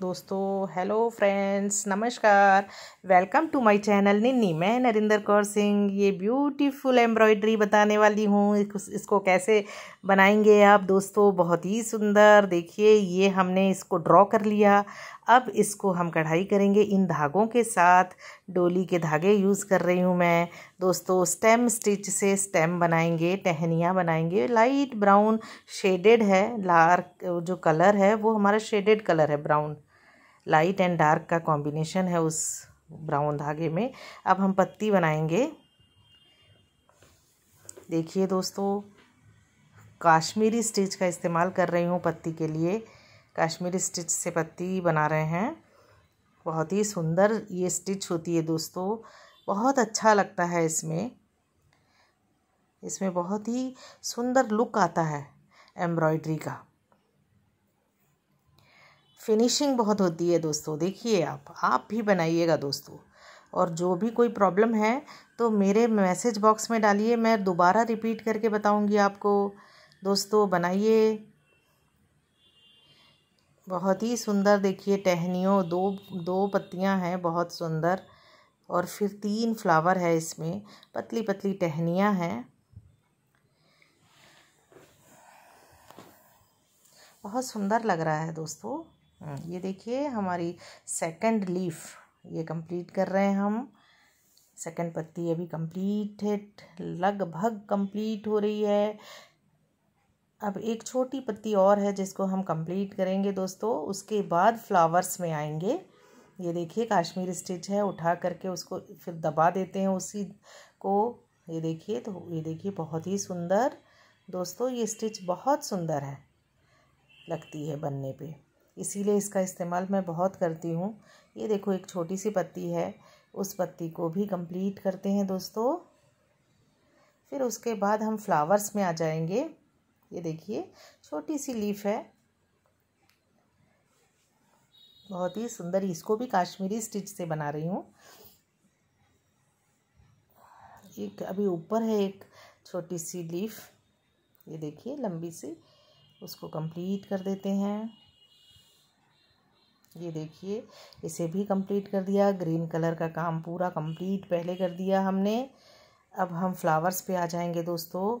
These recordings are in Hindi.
दोस्तों हेलो फ्रेंड्स नमस्कार वेलकम टू माय चैनल निन्नी मैं नरिंदर कौर सिंह ये ब्यूटीफुल एम्ब्रॉयडरी बताने वाली हूँ इसको कैसे बनाएंगे आप दोस्तों बहुत ही सुंदर देखिए ये हमने इसको ड्रॉ कर लिया अब इसको हम कढ़ाई करेंगे इन धागों के साथ डोली के धागे यूज़ कर रही हूँ मैं दोस्तों स्टेम स्टिच से स्टेम बनाएंगे टहनियाँ बनाएंगे लाइट ब्राउन शेडेड है लार्क जो कलर है वो हमारा शेडेड कलर है ब्राउन लाइट एंड डार्क का कॉम्बिनेशन है उस ब्राउन धागे में अब हम पत्ती बनाएंगे देखिए दोस्तों काश्मीरी स्टिच का इस्तेमाल कर रही हूँ पत्ती के लिए काश्मीरी स्टिच से पत्ती बना रहे हैं बहुत ही सुंदर ये स्टिच होती है दोस्तों बहुत अच्छा लगता है इसमें इसमें बहुत ही सुंदर लुक आता है एम्ब्रॉयडरी का फिनिशिंग बहुत होती है दोस्तों देखिए आप आप भी बनाइएगा दोस्तों और जो भी कोई प्रॉब्लम है तो मेरे मैसेज बॉक्स में डालिए मैं दोबारा रिपीट करके बताऊंगी आपको दोस्तों बनाइए बहुत ही सुंदर देखिए टहनियों दो दो पत्तियां हैं बहुत सुंदर और फिर तीन फ्लावर है इसमें पतली पतली टहनियाँ हैं बहुत सुंदर लग रहा है दोस्तों हाँ, ये देखिए हमारी सेकंड लीफ ये कंप्लीट कर रहे हैं हम सेकंड पत्ती अभी कंप्लीट है लगभग कंप्लीट हो रही है अब एक छोटी पत्ती और है जिसको हम कंप्लीट करेंगे दोस्तों उसके बाद फ्लावर्स में आएंगे ये देखिए काश्मीर स्टिच है उठा करके उसको फिर दबा देते हैं उसी को ये देखिए तो ये देखिए बहुत ही सुंदर दोस्तों ये स्टिच बहुत सुंदर है लगती है बनने पे इसीलिए इसका इस्तेमाल मैं बहुत करती हूँ ये देखो एक छोटी सी पत्ती है उस पत्ती को भी कंप्लीट करते हैं दोस्तों फिर उसके बाद हम फ्लावर्स में आ जाएंगे ये देखिए छोटी सी लीफ है बहुत ही सुंदर इसको भी काश्मीरी स्टिच से बना रही हूँ एक अभी ऊपर है एक छोटी सी लीफ ये देखिए लंबी सी उसको कंप्लीट कर देते हैं ये देखिए इसे भी कंप्लीट कर दिया ग्रीन कलर का काम पूरा कंप्लीट पहले कर दिया हमने अब हम फ्लावर्स पे आ जाएंगे दोस्तों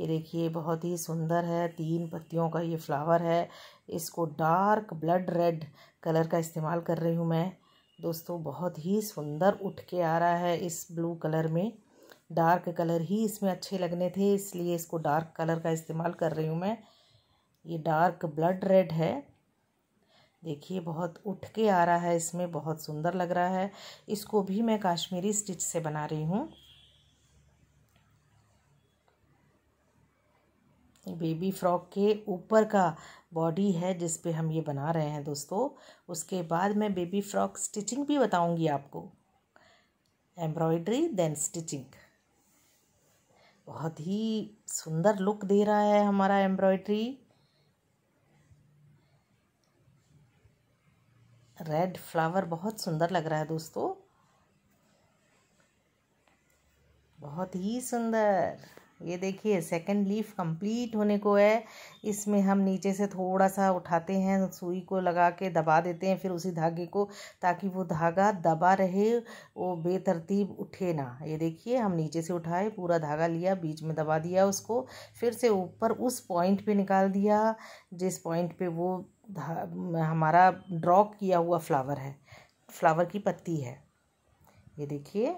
ये देखिए बहुत ही सुंदर है तीन पत्तियों का ये फ्लावर है इसको डार्क ब्लड रेड कलर का इस्तेमाल कर रही हूँ मैं दोस्तों बहुत ही सुंदर उठ के आ रहा है इस ब्लू कलर में डार्क कलर ही इसमें अच्छे लगने थे इसलिए इसको डार्क कलर का इस्तेमाल कर रही हूँ मैं ये डार्क ब्लड रेड है देखिए बहुत उठ के आ रहा है इसमें बहुत सुंदर लग रहा है इसको भी मैं काश्मीरी स्टिच से बना रही हूँ बेबी फ्रॉक के ऊपर का बॉडी है जिस पे हम ये बना रहे हैं दोस्तों उसके बाद मैं बेबी फ्रॉक स्टिचिंग भी बताऊंगी आपको एम्ब्रॉयड्री देन स्टिचिंग बहुत ही सुंदर लुक दे रहा है हमारा एम्ब्रॉयड्री रेड फ्लावर बहुत सुंदर लग रहा है दोस्तों बहुत ही सुंदर ये देखिए सेकंड लीफ कंप्लीट होने को है इसमें हम नीचे से थोड़ा सा उठाते हैं सुई को लगा के दबा देते हैं फिर उसी धागे को ताकि वो धागा दबा रहे वो बेतरतीब उठे ना ये देखिए हम नीचे से उठाए पूरा धागा लिया बीच में दबा दिया उसको फिर से ऊपर उस पॉइंट पे निकाल दिया जिस पॉइंट पे वो हमारा ड्रॉ किया हुआ फ्लावर है फ्लावर की पत्ती है ये देखिए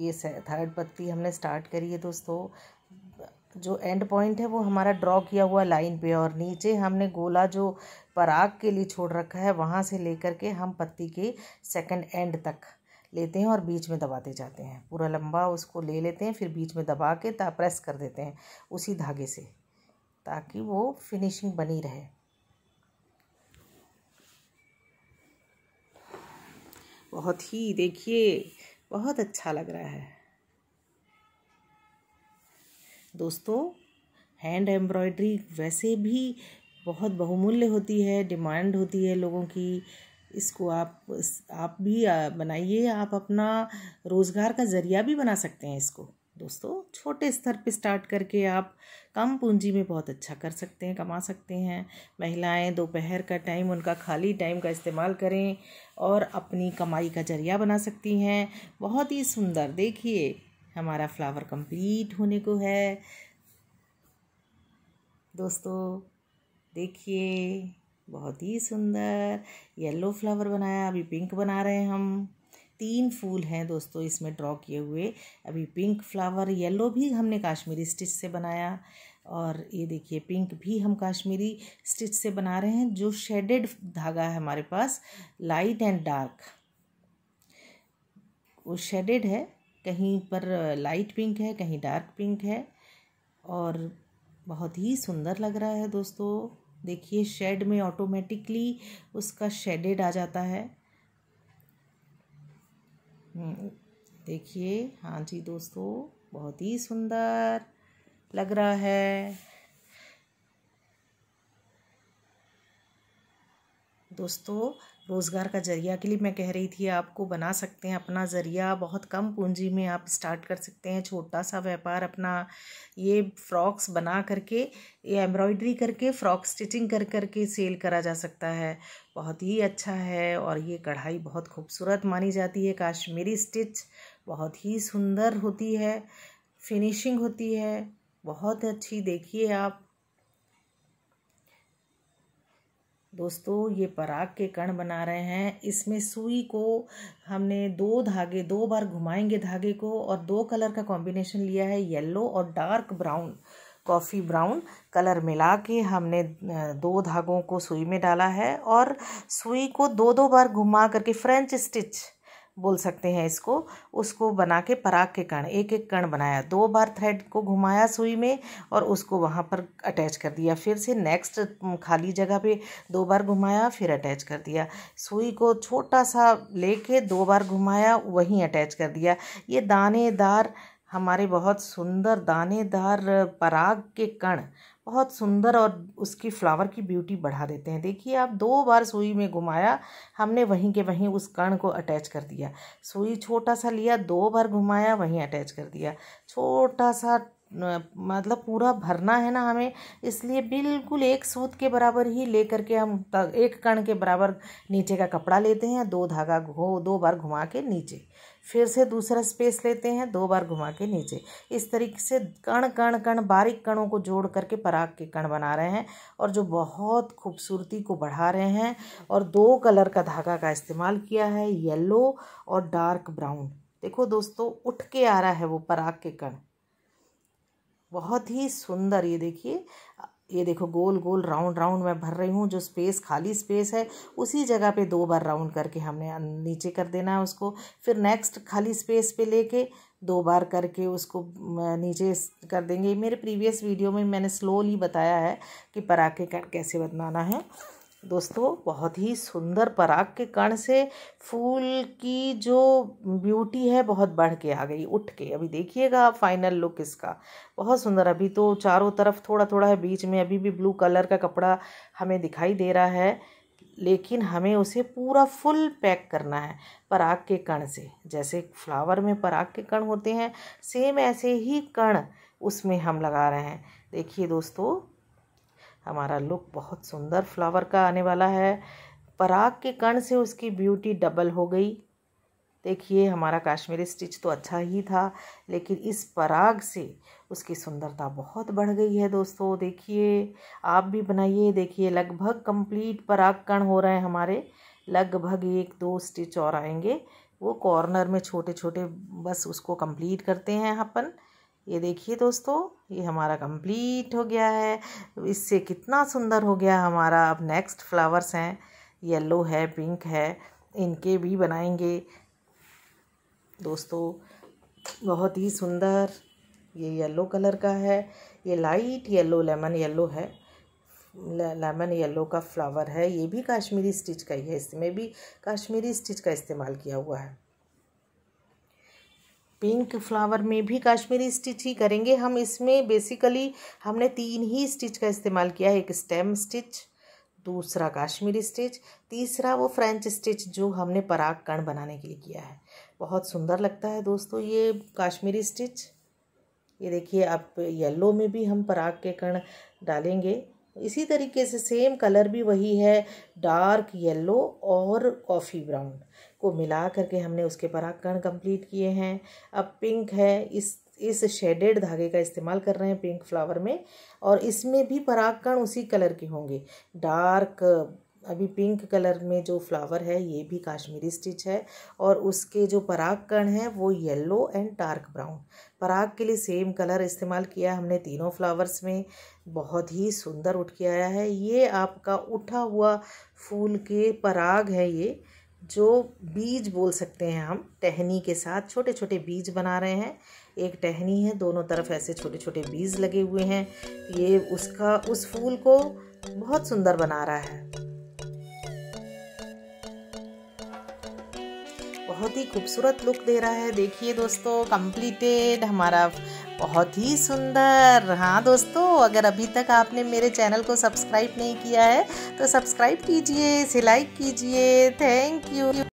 ये थर्ड पत्ती हमने स्टार्ट करी है दोस्तों जो एंड पॉइंट है वो हमारा ड्रॉ किया हुआ लाइन पे और नीचे हमने गोला जो पराग के लिए छोड़ रखा है वहाँ से लेकर के हम पत्ती के सेकंड एंड तक लेते हैं और बीच में दबाते जाते हैं पूरा लंबा उसको ले लेते हैं फिर बीच में दबा के प्रेस कर देते हैं उसी धागे से ताकि वो फिनिशिंग बनी रहे बहुत ही देखिए बहुत अच्छा लग रहा है दोस्तों हैंड एम्ब्रॉयड्री वैसे भी बहुत बहुमूल्य होती है डिमांड होती है लोगों की इसको आप आप भी बनाइए आप अपना रोज़गार का ज़रिया भी बना सकते हैं इसको दोस्तों छोटे स्तर पे स्टार्ट करके आप कम पूंजी में बहुत अच्छा कर सकते हैं कमा सकते हैं महिलाएं दोपहर का टाइम उनका खाली टाइम का इस्तेमाल करें और अपनी कमाई का जरिया बना सकती हैं बहुत ही सुंदर देखिए हमारा फ्लावर कंप्लीट होने को है दोस्तों देखिए बहुत ही सुंदर येलो फ्लावर बनाया अभी पिंक बना रहे हैं हम तीन फूल हैं दोस्तों इसमें ड्रॉ किए हुए अभी पिंक फ्लावर येलो भी हमने काश्मीरी स्टिच से बनाया और ये देखिए पिंक भी हम काश्मीरी स्टिच से बना रहे हैं जो शेडेड धागा है हमारे पास लाइट एंड डार्क वो शेडेड है कहीं पर लाइट पिंक है कहीं डार्क पिंक है और बहुत ही सुंदर लग रहा है दोस्तों देखिए शेड में ऑटोमेटिकली उसका शेडेड आ जाता है हम्म, देखिए हाँ जी दोस्तों बहुत ही सुंदर लग रहा है दोस्तों रोज़गार का ज़रिया के लिए मैं कह रही थी आपको बना सकते हैं अपना ज़रिया बहुत कम पूंजी में आप स्टार्ट कर सकते हैं छोटा सा व्यापार अपना ये फ्रॉक्स बना करके ये एम्ब्रॉयडरी करके फ्रॉक स्टिचिंग कर करके सेल करा जा सकता है बहुत ही अच्छा है और ये कढ़ाई बहुत खूबसूरत मानी जाती है काश्मीरी स्टिच बहुत ही सुंदर होती है फिनिशिंग होती है बहुत अच्छी देखिए आप दोस्तों ये पराग के कण बना रहे हैं इसमें सुई को हमने दो धागे दो बार घुमाएंगे धागे को और दो कलर का कॉम्बिनेशन लिया है येलो और dark brown coffee brown colour मिला के हमने दो धागों को सुई में डाला है और सुई को दो दो बार घुमा करके फ्रेंच स्टिच बोल सकते हैं इसको उसको बना के पराग के कण एक एक कण बनाया दो बार थ्रेड को घुमाया सुई में और उसको वहाँ पर अटैच कर दिया फिर से नेक्स्ट खाली जगह पे दो बार घुमाया फिर अटैच कर दिया सुई को छोटा सा लेके दो बार घुमाया वहीं अटैच कर दिया ये दानेदार हमारे बहुत सुंदर दानेदार पराग के कण बहुत सुंदर और उसकी फ्लावर की ब्यूटी बढ़ा देते हैं देखिए आप दो बार सुई में घुमाया हमने वहीं के वहीं उस कण को अटैच कर दिया सुई छोटा सा लिया दो बार घुमाया वहीं अटैच कर दिया छोटा सा मतलब पूरा भरना है ना हमें इसलिए बिल्कुल एक सूत के बराबर ही ले करके हम एक कण के बराबर नीचे का कपड़ा लेते हैं दो धागा घो दो बार घुमा के नीचे फिर से दूसरा स्पेस लेते हैं दो बार घुमा के नीचे इस तरीके से कण कण कण बारीक कणों को जोड़ करके पराग के कण बना रहे हैं और जो बहुत खूबसूरती को बढ़ा रहे हैं और दो कलर का धागा का इस्तेमाल किया है येल्लो और डार्क ब्राउन देखो दोस्तों उठ के आ रहा है वो पराग के कण बहुत ही सुंदर ये देखिए ये देखो गोल गोल राउंड राउंड मैं भर रही हूँ जो स्पेस खाली स्पेस है उसी जगह पे दो बार राउंड करके हमने नीचे कर देना है उसको फिर नेक्स्ट खाली स्पेस पे लेके दो बार करके उसको नीचे कर देंगे मेरे प्रीवियस वीडियो में मैंने स्लोली बताया है कि पराके कैसे बनाना है दोस्तों बहुत ही सुंदर पराग के कण से फूल की जो ब्यूटी है बहुत बढ़ के आ गई उठ के अभी देखिएगा फाइनल लुक इसका बहुत सुंदर अभी तो चारों तरफ थोड़ा थोड़ा है बीच में अभी भी ब्लू कलर का कपड़ा हमें दिखाई दे रहा है लेकिन हमें उसे पूरा फुल पैक करना है पराग के कण से जैसे फ्लावर में पराग के कण होते हैं सेम ऐसे ही कण उसमें हम लगा रहे हैं देखिए दोस्तों हमारा लुक बहुत सुंदर फ्लावर का आने वाला है पराग के कण से उसकी ब्यूटी डबल हो गई देखिए हमारा कश्मीरी स्टिच तो अच्छा ही था लेकिन इस पराग से उसकी सुंदरता बहुत बढ़ गई है दोस्तों देखिए आप भी बनाइए देखिए लगभग कंप्लीट पराग कण हो रहे हैं हमारे लगभग एक दो स्टिच और आएंगे वो कॉर्नर में छोटे छोटे बस उसको कंप्लीट करते हैं अपन ये देखिए दोस्तों ये हमारा कंप्लीट हो गया है इससे कितना सुंदर हो गया हमारा अब नेक्स्ट फ्लावर्स हैं येलो है पिंक है इनके भी बनाएंगे दोस्तों बहुत ही सुंदर ये येलो कलर का है ये लाइट येलो लेमन येलो है लेमन येलो का फ्लावर है ये भी कश्मीरी स्टिच का ही है इसमें भी कश्मीरी स्टिच का इस्तेमाल किया हुआ है पिंक फ्लावर में भी कश्मीरी स्टिच ही करेंगे हम इसमें बेसिकली हमने तीन ही स्टिच का इस्तेमाल किया है एक स्टेम स्टिच दूसरा काश्मीरी स्टिच तीसरा वो फ्रेंच स्टिच जो हमने पराग कण बनाने के लिए किया है बहुत सुंदर लगता है दोस्तों ये काश्मीरी स्टिच ये देखिए आप येलो में भी हम पराग के कण डालेंगे इसी तरीके से सेम कलर भी वही है डार्क येलो और कॉफ़ी ब्राउन को मिला करके हमने उसके पराकण कंप्लीट किए हैं अब पिंक है इस इस शेडेड धागे का इस्तेमाल कर रहे हैं पिंक फ्लावर में और इसमें भी परागकण उसी कलर के होंगे डार्क अभी पिंक कलर में जो फ्लावर है ये भी काश्मीरी स्टिच है और उसके जो पराग कण हैं वो येलो एंड डार्क ब्राउन पराग के लिए सेम कलर इस्तेमाल किया हमने तीनों फ्लावर्स में बहुत ही सुंदर उठ के आया है ये आपका उठा हुआ फूल के पराग है ये जो बीज बोल सकते हैं हम टहनी के साथ छोटे छोटे बीज बना रहे हैं एक टहनी है दोनों तरफ ऐसे छोटे छोटे बीज लगे हुए हैं ये उसका उस फूल को बहुत सुंदर बना रहा है बहुत ही खूबसूरत लुक दे रहा है देखिए दोस्तों कंप्लीटेड हमारा बहुत ही सुंदर हाँ दोस्तों अगर अभी तक आपने मेरे चैनल को सब्सक्राइब नहीं किया है तो सब्सक्राइब कीजिए सिलाई कीजिए थैंक यू